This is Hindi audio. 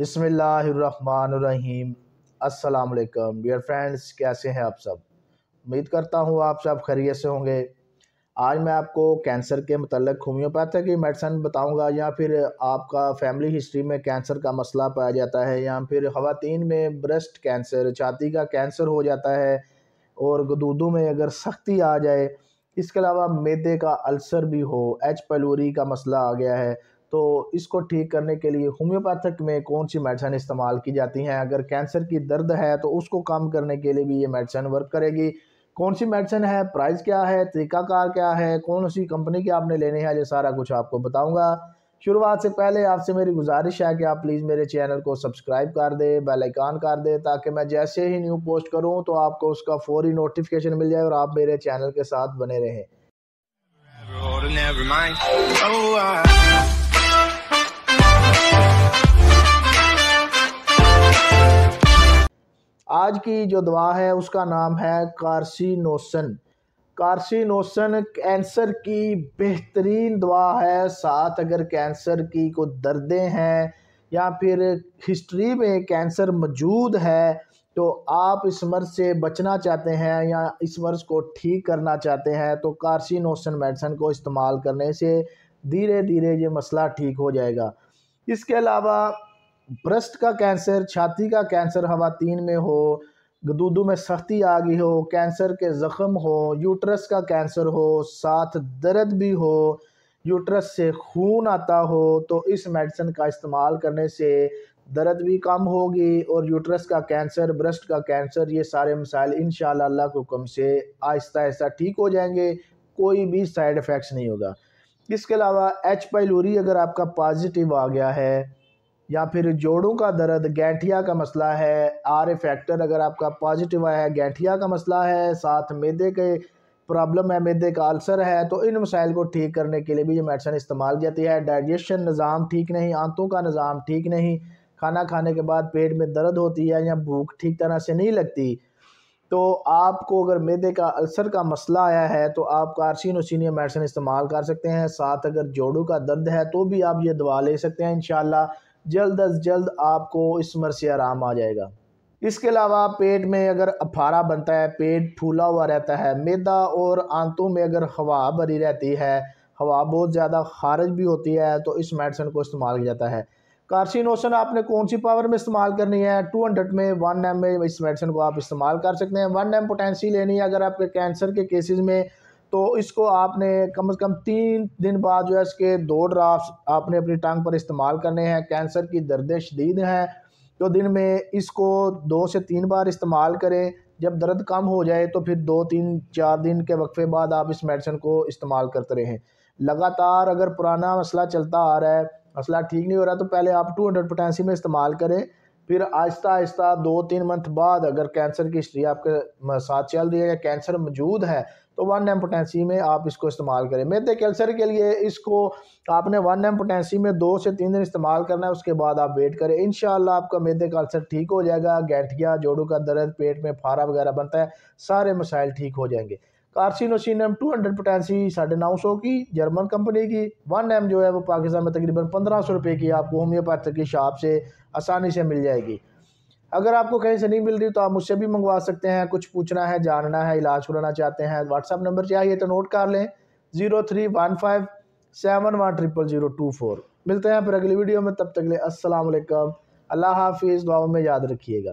बिसमीम असलकम डियर फ्रेंड्स कैसे हैं आप सब उम्मीद करता हूँ आप सब खैरियत से होंगे आज मैं आपको कैंसर के मतलब होम्योपैथिक मेडिसन बताऊंगा या फिर आपका फैमिली हिस्ट्री में कैंसर का मसला पाया जाता है या फिर ख़वान में ब्रेस्ट कैंसर छाती का कैंसर हो जाता है और गदूदों में अगर सख्ती आ जाए इसके अलावा मेदे का अल्सर भी हो एच पलोरी का मसला आ गया है तो इसको ठीक करने के लिए होम्योपैथिक में कौन सी मेडिसन इस्तेमाल की जाती हैं अगर कैंसर की दर्द है तो उसको कम करने के लिए भी ये मेडिसन वर्क करेगी कौन सी मेडिसन है प्राइस क्या है तरीकाकार क्या है कौन सी कंपनी के आपने लेनी है ये सारा कुछ आपको बताऊंगा शुरुआत से पहले आपसे मेरी गुजारिश है कि आप प्लीज़ मेरे चैनल को सब्सक्राइब कर दें बेलाइकान कर दें ताकि मैं जैसे ही न्यू पोस्ट करूँ तो आपको उसका फौरी नोटिफिकेशन मिल जाए और आप मेरे चैनल के साथ बने रहें oh, आज की जो दवा है उसका नाम है कार्सिनोसन कार्सिनोसन कैंसर की बेहतरीन दवा है साथ अगर कैंसर की को दर्दें हैं या फिर हिस्ट्री में कैंसर मौजूद है तो आप इस मर्ज से बचना चाहते हैं या इस मर्ज को ठीक करना चाहते हैं तो कार्सिनोसन मेडिसन को इस्तेमाल करने से धीरे धीरे ये मसला ठीक हो जाएगा इसके अलावा ब्रेस्ट का कैंसर छाती का कैंसर हवातीन में हो गदूदू में सख्ती आ गई हो कैंसर के ज़ख़म हो यूट्रस का कैंसर हो साथ दर्द भी हो यूट्रस से खून आता हो तो इस मेडिसिन का इस्तेमाल करने से दर्द भी कम होगी और यूट्रस का कैंसर ब्रेस्ट का कैंसर ये सारे मसाइल इन अल्लाह के हुक्म से आहिस्ता आहिस्ता ठीक हो जाएंगे कोई भी साइड इफ़ेक्ट्स नहीं होगा इसके अलावा एच पाइलोरी अगर आपका पॉजिटिव आ गया है या फिर जोड़ों का दर्द गैठिया का मसला है आर ए फैक्टर अगर आपका पॉजिटिव आया है गैठिया का मसला है साथ मैदे के प्रॉब्लम है मैदे का अल्सर है तो इन मसाइल को ठीक करने के लिए भी ये मेडिसन इस्तेमाल जाती है डाइजेशन निज़ाम ठीक नहीं आंतों का निज़ाम ठीक नहीं खाना खाने के बाद पेट में दर्द होती है या भूख ठीक तरह से नहीं लगती तो आपको अगर मैदे का अल्सर का मसला आया है तो आप कार्सिन उसी मेडिसन इस्तेमाल कर सकते हैं साथ अगर जोड़ों का दर्द है तो भी आप ये दवा ले सकते हैं इन जल्द अज जल्द आपको इस से आराम आ जाएगा इसके अलावा पेट में अगर अफारा बनता है पेट फूला हुआ रहता है मैदा और आंतों में अगर हवा भरी रहती है हवा बहुत ज़्यादा खारज भी होती है तो इस मेडिसिन को इस्तेमाल किया जाता है कार्सिनोशन आपने कौन सी पावर में इस्तेमाल करनी है टू हंड्रेड में वन एम में इस मेडिसिन को आप इस्तेमाल कर सकते हैं वन एम पोटेंसी लेनी है अगर आपके कैंसर के केसेस में तो इसको आपने कम से कम तीन दिन बाद जो है इसके दो ड्राफ्ट आपने अपनी टांग पर इस्तेमाल करने हैं कैंसर की दर्दें शदीद हैं तो दिन में इसको दो से तीन बार इस्तेमाल करें जब दर्द कम हो जाए तो फिर दो तीन चार दिन के वक्फे बाद आप इस मेडिसिन को इस्तेमाल करते रहें लगातार अगर पुराना मसला चलता आ रहा है मसला ठीक नहीं हो रहा तो पहले आप टू हंड्रेड पोटेंसी में इस्तेमाल करें फिर आहिस्ता आहिस्ता दो तीन मंथ बाद अगर कैंसर की हिस्ट्री आपके साथ चल रही है या कैंसर मौजूद है तो वन एम पोटेंसी में आप इसको इस्तेमाल करें मेदे कैंसर के लिए इसको आपने वन एम पोटेंसी में दो से तीन दिन इस्तेमाल करना है उसके बाद आप वेट करें इन आपका मेदे कैंसर ठीक हो जाएगा गैठिया जोड़ों का दर्द पेट में फारा वगैरह बनता है सारे मसाइल ठीक हो जाएंगे carcinosin M two hundred potency साढ़े नौ सौ की जर्मन कंपनी की वन एम जो है वो पाकिस्तान में तकरीबन पंद्रह सौ रुपये की आपको होम्योपैथिक की शॉप से आसानी से मिल जाएगी अगर आपको कहीं से नहीं मिल रही तो आप मुझसे भी मंगवा सकते हैं कुछ पूछना है जानना है इलाज कराना चाहते हैं व्हाट्सअप नंबर चाहिए तो नोट कर लें zero three one five seven one triple zero two four मिलते हैं फिर अगली वीडियो में तब तक ले असलकम अल्लाह हाफिज़ दुआ में याद रखिएगा